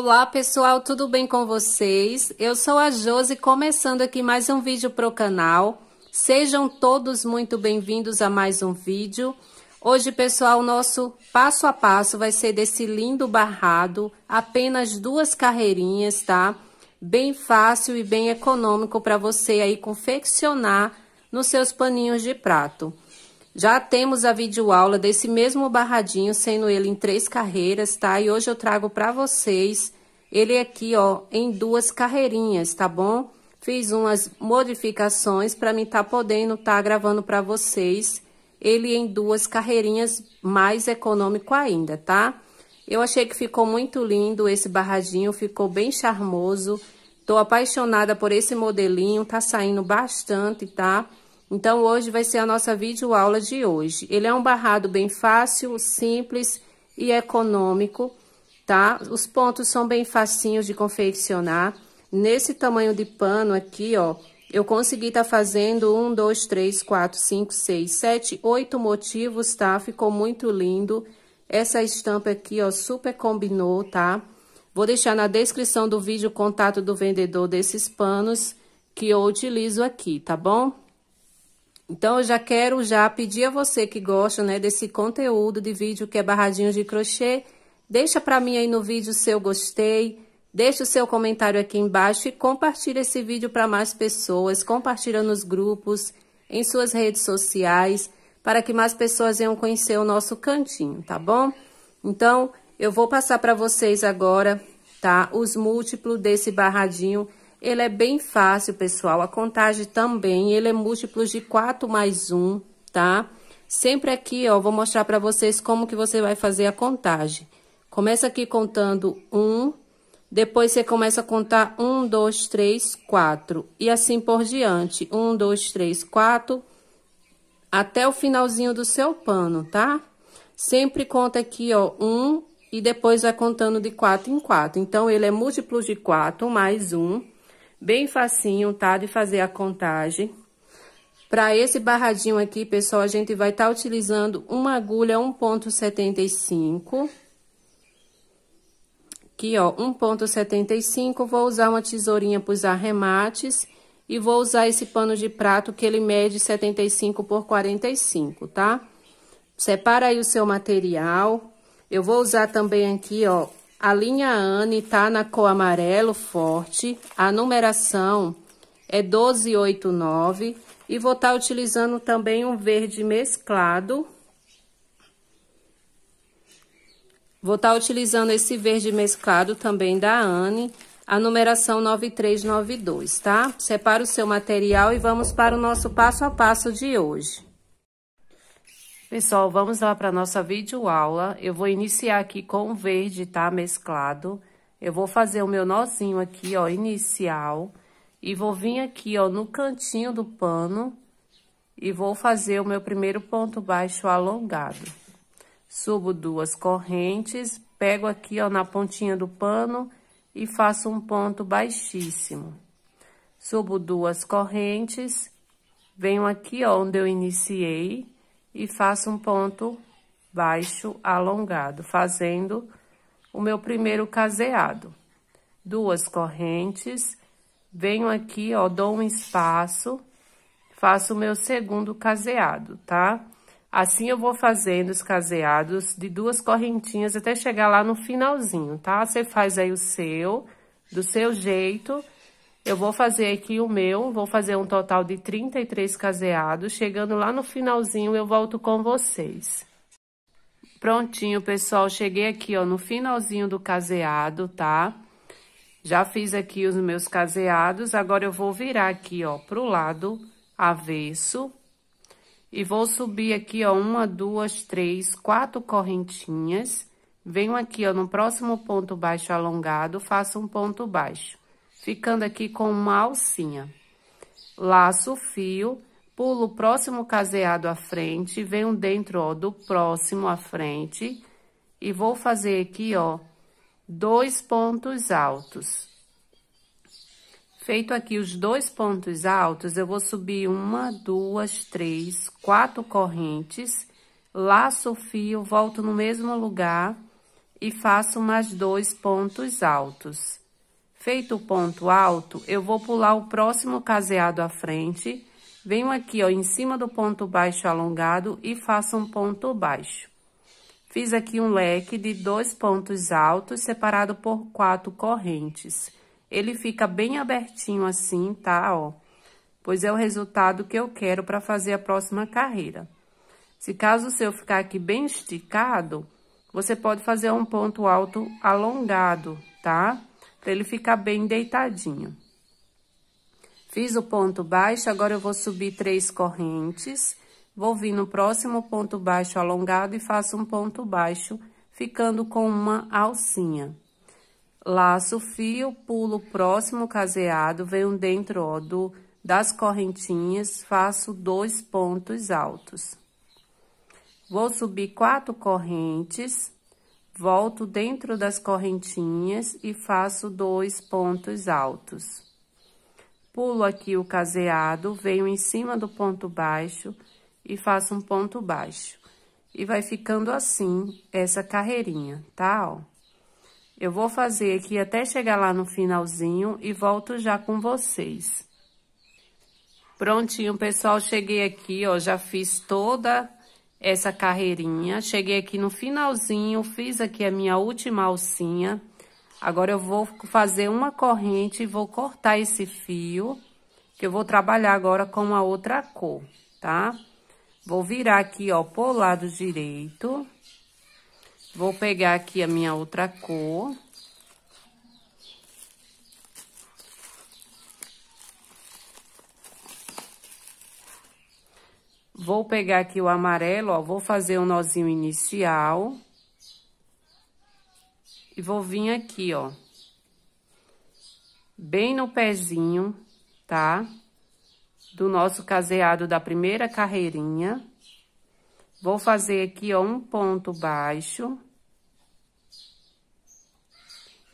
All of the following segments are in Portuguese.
Olá pessoal, tudo bem com vocês? Eu sou a Josi, começando aqui mais um vídeo para o canal. Sejam todos muito bem-vindos a mais um vídeo. Hoje, pessoal, nosso passo a passo vai ser desse lindo barrado, apenas duas carreirinhas, tá? Bem fácil e bem econômico para você aí confeccionar nos seus paninhos de prato. Já temos a videoaula desse mesmo barradinho, sendo ele em três carreiras, tá? E hoje eu trago para vocês ele aqui, ó, em duas carreirinhas, tá bom? Fiz umas modificações para mim tá podendo tá gravando para vocês ele em duas carreirinhas mais econômico ainda, tá? Eu achei que ficou muito lindo esse barradinho, ficou bem charmoso. Tô apaixonada por esse modelinho, tá saindo bastante, tá? Então, hoje vai ser a nossa videoaula de hoje. Ele é um barrado bem fácil, simples e econômico, tá? Os pontos são bem facinhos de confeccionar. Nesse tamanho de pano aqui, ó, eu consegui tá fazendo um, dois, três, quatro, cinco, seis, sete, oito motivos, tá? Ficou muito lindo. Essa estampa aqui, ó, super combinou, tá? Vou deixar na descrição do vídeo o contato do vendedor desses panos que eu utilizo aqui, tá bom? Então, eu já quero já pedir a você que gosta, né, desse conteúdo de vídeo que é barradinhos de crochê, deixa para mim aí no vídeo seu gostei, deixa o seu comentário aqui embaixo e compartilha esse vídeo para mais pessoas, compartilha nos grupos, em suas redes sociais, para que mais pessoas venham conhecer o nosso cantinho, tá bom? Então, eu vou passar para vocês agora, tá, os múltiplos desse barradinho ele é bem fácil, pessoal. A contagem também, ele é múltiplo de 4 mais 1, tá? Sempre aqui, ó, vou mostrar pra vocês como que você vai fazer a contagem. Começa aqui contando 1, depois você começa a contar 1, 2, 3, 4. E assim por diante. 1, 2, 3, 4. Até o finalzinho do seu pano, tá? Sempre conta aqui, ó, 1 e depois vai contando de 4 em 4. Então, ele é múltiplo de 4 mais 1 bem facinho, tá? De fazer a contagem. Para esse barradinho aqui, pessoal, a gente vai estar tá utilizando uma agulha 1.75. Aqui, ó, 1.75. Vou usar uma tesourinha para os arremates. E vou usar esse pano de prato que ele mede 75 por 45, tá? Separa aí o seu material. Eu vou usar também aqui, ó, a linha Anne tá na cor amarelo forte, a numeração é 1289 e vou estar tá utilizando também um verde mesclado. Vou estar tá utilizando esse verde mesclado também da Anne, a numeração 9392, tá? Separa o seu material e vamos para o nosso passo a passo de hoje. Pessoal, vamos lá para nossa videoaula. Eu vou iniciar aqui com o verde, tá? Mesclado. Eu vou fazer o meu nozinho aqui, ó, inicial. E vou vir aqui, ó, no cantinho do pano. E vou fazer o meu primeiro ponto baixo alongado. Subo duas correntes, pego aqui, ó, na pontinha do pano e faço um ponto baixíssimo. Subo duas correntes, venho aqui, ó, onde eu iniciei e faço um ponto baixo alongado, fazendo o meu primeiro caseado. Duas correntes, venho aqui, ó, dou um espaço, faço o meu segundo caseado, tá? Assim eu vou fazendo os caseados de duas correntinhas até chegar lá no finalzinho, tá? Você faz aí o seu, do seu jeito eu vou fazer aqui o meu, vou fazer um total de 33 caseados. Chegando lá no finalzinho, eu volto com vocês. Prontinho, pessoal, cheguei aqui, ó, no finalzinho do caseado, tá? Já fiz aqui os meus caseados, agora eu vou virar aqui, ó, pro lado avesso. E vou subir aqui, ó, uma, duas, três, quatro correntinhas. Venho aqui, ó, no próximo ponto baixo alongado, faço um ponto baixo ficando aqui com uma alcinha. Laço o fio, pulo o próximo caseado à frente, venho dentro, ó, do próximo à frente, e vou fazer aqui, ó, dois pontos altos. Feito aqui os dois pontos altos, eu vou subir uma, duas, três, quatro correntes, laço o fio, volto no mesmo lugar e faço mais dois pontos altos. Feito o ponto alto, eu vou pular o próximo caseado à frente, venho aqui, ó, em cima do ponto baixo alongado e faço um ponto baixo. Fiz aqui um leque de dois pontos altos separado por quatro correntes. Ele fica bem abertinho assim, tá, ó? Pois é o resultado que eu quero para fazer a próxima carreira. Se caso o seu ficar aqui bem esticado, você pode fazer um ponto alto alongado, tá? para ele ficar bem deitadinho. Fiz o ponto baixo, agora eu vou subir três correntes, vou vir no próximo ponto baixo alongado e faço um ponto baixo, ficando com uma alcinha. Laço fio, pulo o próximo caseado, venho dentro ó, do, das correntinhas, faço dois pontos altos. Vou subir quatro correntes, Volto dentro das correntinhas e faço dois pontos altos. Pulo aqui o caseado, venho em cima do ponto baixo e faço um ponto baixo. E vai ficando assim essa carreirinha, tá? Ó. Eu vou fazer aqui até chegar lá no finalzinho e volto já com vocês. Prontinho, pessoal, cheguei aqui, ó, já fiz toda essa carreirinha. Cheguei aqui no finalzinho, fiz aqui a minha última alcinha. Agora, eu vou fazer uma corrente e vou cortar esse fio, que eu vou trabalhar agora com a outra cor, tá? Vou virar aqui, ó, pro lado direito. Vou pegar aqui a minha outra cor. Vou pegar aqui o amarelo, ó, vou fazer um nozinho inicial. E vou vir aqui, ó. Bem no pezinho, tá? Do nosso caseado da primeira carreirinha. Vou fazer aqui, ó, um ponto baixo.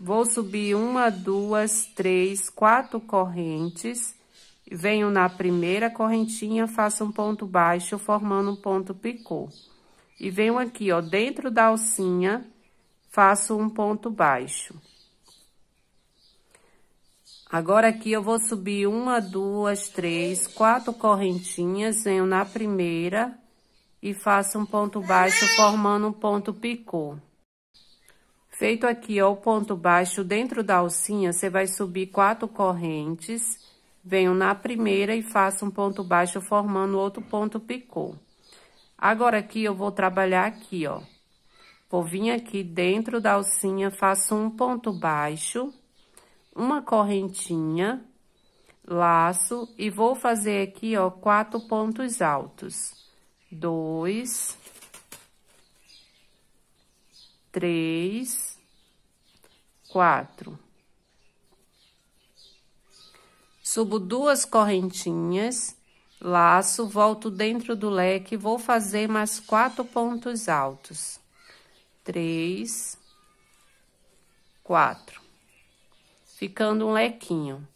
Vou subir uma, duas, três, quatro correntes Venho na primeira correntinha, faço um ponto baixo, formando um ponto picô. E venho aqui, ó, dentro da alcinha, faço um ponto baixo. Agora, aqui, eu vou subir uma, duas, três, quatro correntinhas, venho na primeira e faço um ponto baixo, formando um ponto picô. Feito aqui, ó, o ponto baixo dentro da alcinha, você vai subir quatro correntes venho na primeira e faço um ponto baixo formando outro ponto picô. Agora aqui eu vou trabalhar aqui, ó. Vou vir aqui dentro da alcinha, faço um ponto baixo, uma correntinha, laço e vou fazer aqui, ó, quatro pontos altos. Dois, três, quatro. Subo duas correntinhas, laço, volto dentro do leque, vou fazer mais quatro pontos altos. Três, quatro. Ficando um lequinho.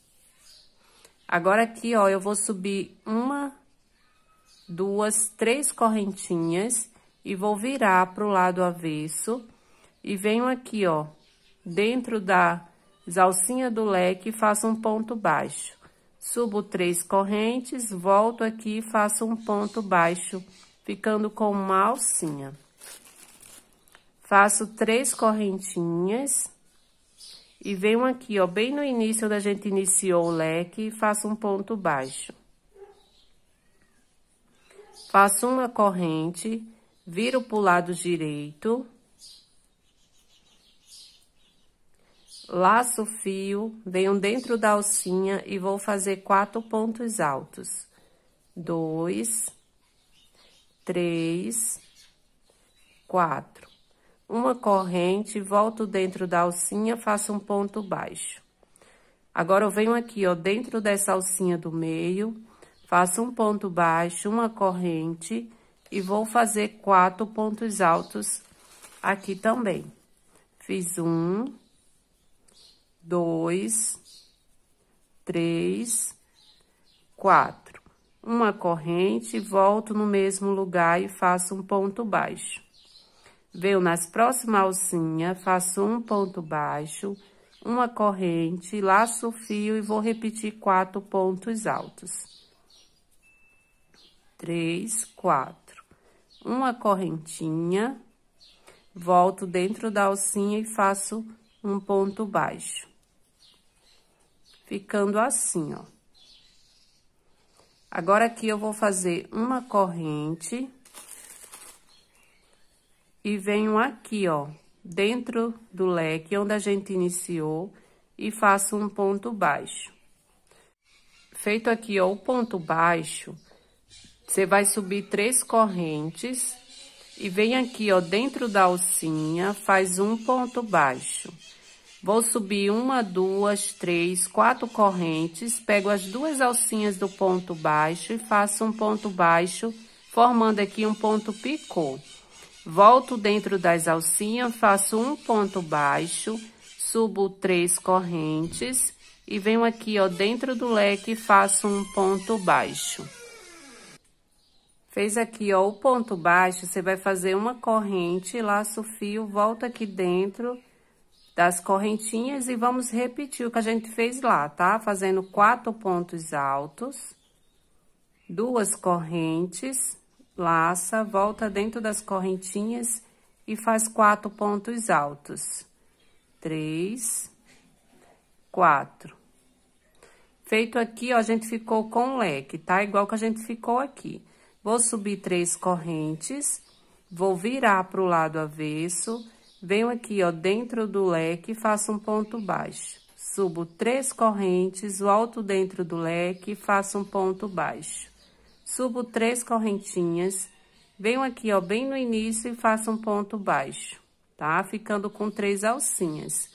Agora, aqui, ó, eu vou subir uma, duas, três correntinhas e vou virar pro lado avesso. E venho aqui, ó, dentro da alcinha do leque, faço um ponto baixo. Subo três correntes, volto aqui e faço um ponto baixo, ficando com uma alcinha. Faço três correntinhas e venho aqui, ó, bem no início onde a gente iniciou o leque, e faço um ponto baixo. Faço uma corrente, viro pro lado direito laço fio, venho dentro da alcinha e vou fazer quatro pontos altos. Dois, três, quatro. Uma corrente, volto dentro da alcinha, faço um ponto baixo. Agora, eu venho aqui, ó, dentro dessa alcinha do meio, faço um ponto baixo, uma corrente, e vou fazer quatro pontos altos aqui também. Fiz um, dois, três, quatro. Uma corrente, volto no mesmo lugar e faço um ponto baixo. Venho nas próximas alcinha, faço um ponto baixo, uma corrente, laço o fio e vou repetir quatro pontos altos. Três, quatro. Uma correntinha, volto dentro da alcinha e faço um ponto baixo ficando assim, ó. Agora, aqui eu vou fazer uma corrente. E venho aqui, ó, dentro do leque onde a gente iniciou e faço um ponto baixo. Feito aqui, ó, o ponto baixo, você vai subir três correntes e vem aqui, ó, dentro da alcinha, faz um ponto baixo. Vou subir uma, duas, três, quatro correntes, pego as duas alcinhas do ponto baixo e faço um ponto baixo, formando aqui um ponto picô. Volto dentro das alcinhas, faço um ponto baixo, subo três correntes e venho aqui, ó, dentro do leque e faço um ponto baixo. Fez aqui, ó, o ponto baixo, você vai fazer uma corrente, laço o fio, volto aqui dentro das correntinhas e vamos repetir o que a gente fez lá, tá? Fazendo quatro pontos altos, duas correntes, laça, volta dentro das correntinhas e faz quatro pontos altos. Três, quatro. Feito aqui, ó, a gente ficou com leque, tá? Igual que a gente ficou aqui. Vou subir três correntes, vou virar pro lado avesso Venho aqui, ó, dentro do leque, faço um ponto baixo. Subo três correntes, volto dentro do leque, faço um ponto baixo. Subo três correntinhas, venho aqui, ó, bem no início e faço um ponto baixo, tá? Ficando com três alcinhas.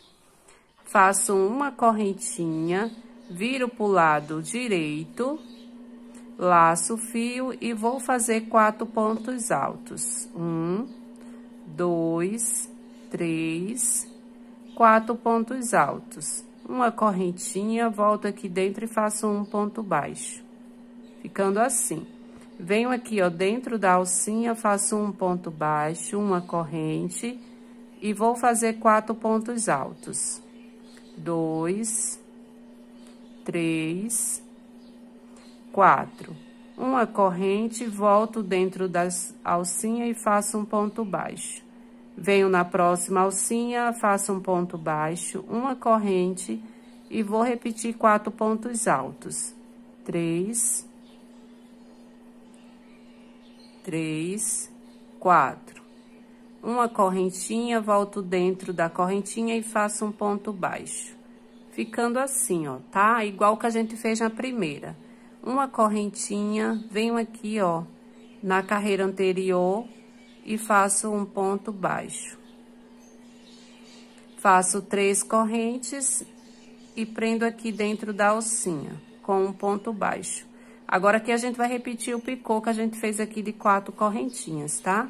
Faço uma correntinha, viro pro lado direito, laço o fio e vou fazer quatro pontos altos. Um, dois, três, quatro pontos altos. Uma correntinha, volto aqui dentro e faço um ponto baixo. Ficando assim. Venho aqui, ó, dentro da alcinha, faço um ponto baixo, uma corrente, e vou fazer quatro pontos altos. Dois, três, quatro. Uma corrente, volto dentro da alcinha e faço um ponto baixo. Venho na próxima alcinha, faço um ponto baixo, uma corrente e vou repetir quatro pontos altos. Três, três, quatro. Uma correntinha, volto dentro da correntinha e faço um ponto baixo. Ficando assim, ó, tá? Igual que a gente fez na primeira. Uma correntinha, venho aqui, ó, na carreira anterior, e faço um ponto baixo. Faço três correntes e prendo aqui dentro da alcinha, com um ponto baixo. Agora aqui a gente vai repetir o picô que a gente fez aqui de quatro correntinhas, tá?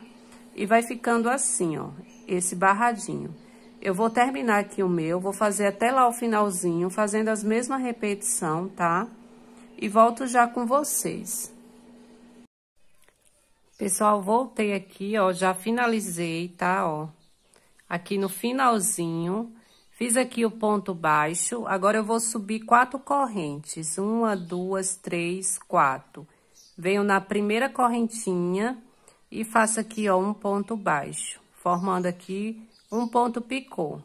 E vai ficando assim, ó, esse barradinho. Eu vou terminar aqui o meu, vou fazer até lá o finalzinho, fazendo as mesmas repetição, tá? E volto já com vocês. Pessoal, voltei aqui, ó, já finalizei, tá, ó. Aqui no finalzinho, fiz aqui o ponto baixo, agora eu vou subir quatro correntes. Uma, duas, três, quatro. Venho na primeira correntinha e faço aqui, ó, um ponto baixo, formando aqui um ponto picô.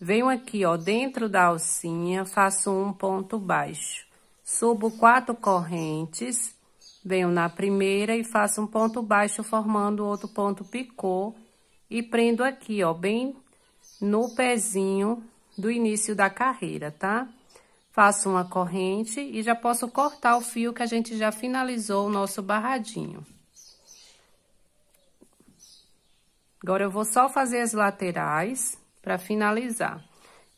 Venho aqui, ó, dentro da alcinha, faço um ponto baixo. Subo quatro correntes Venho na primeira e faço um ponto baixo formando outro ponto picô e prendo aqui, ó, bem no pezinho do início da carreira, tá? Faço uma corrente e já posso cortar o fio que a gente já finalizou o nosso barradinho. Agora, eu vou só fazer as laterais para finalizar.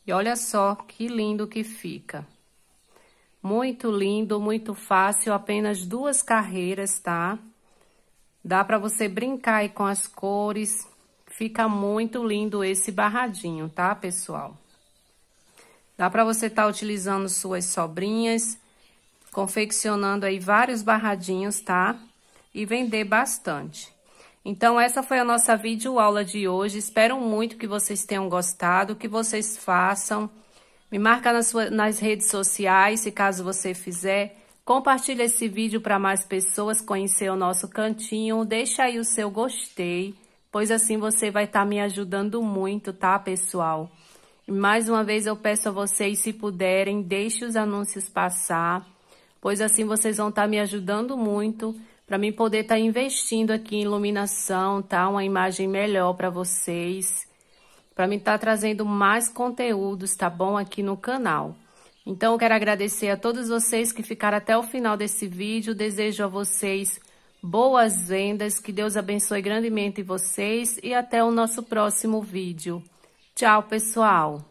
E olha só que lindo que fica. Muito lindo, muito fácil, apenas duas carreiras, tá? Dá para você brincar aí com as cores. Fica muito lindo esse barradinho, tá, pessoal? Dá para você estar tá utilizando suas sobrinhas, confeccionando aí vários barradinhos, tá? E vender bastante. Então, essa foi a nossa videoaula de hoje. Espero muito que vocês tenham gostado, que vocês façam... Me marca nas, nas redes sociais, se caso você fizer. Compartilha esse vídeo para mais pessoas conhecer o nosso cantinho. Deixa aí o seu gostei, pois assim você vai estar tá me ajudando muito, tá, pessoal? E mais uma vez eu peço a vocês, se puderem, deixe os anúncios passar, pois assim vocês vão estar tá me ajudando muito para mim poder estar tá investindo aqui em iluminação, tá? Uma imagem melhor para vocês para mim estar tá trazendo mais conteúdos, tá bom? Aqui no canal. Então, eu quero agradecer a todos vocês que ficaram até o final desse vídeo. Desejo a vocês boas vendas, que Deus abençoe grandemente vocês e até o nosso próximo vídeo. Tchau, pessoal!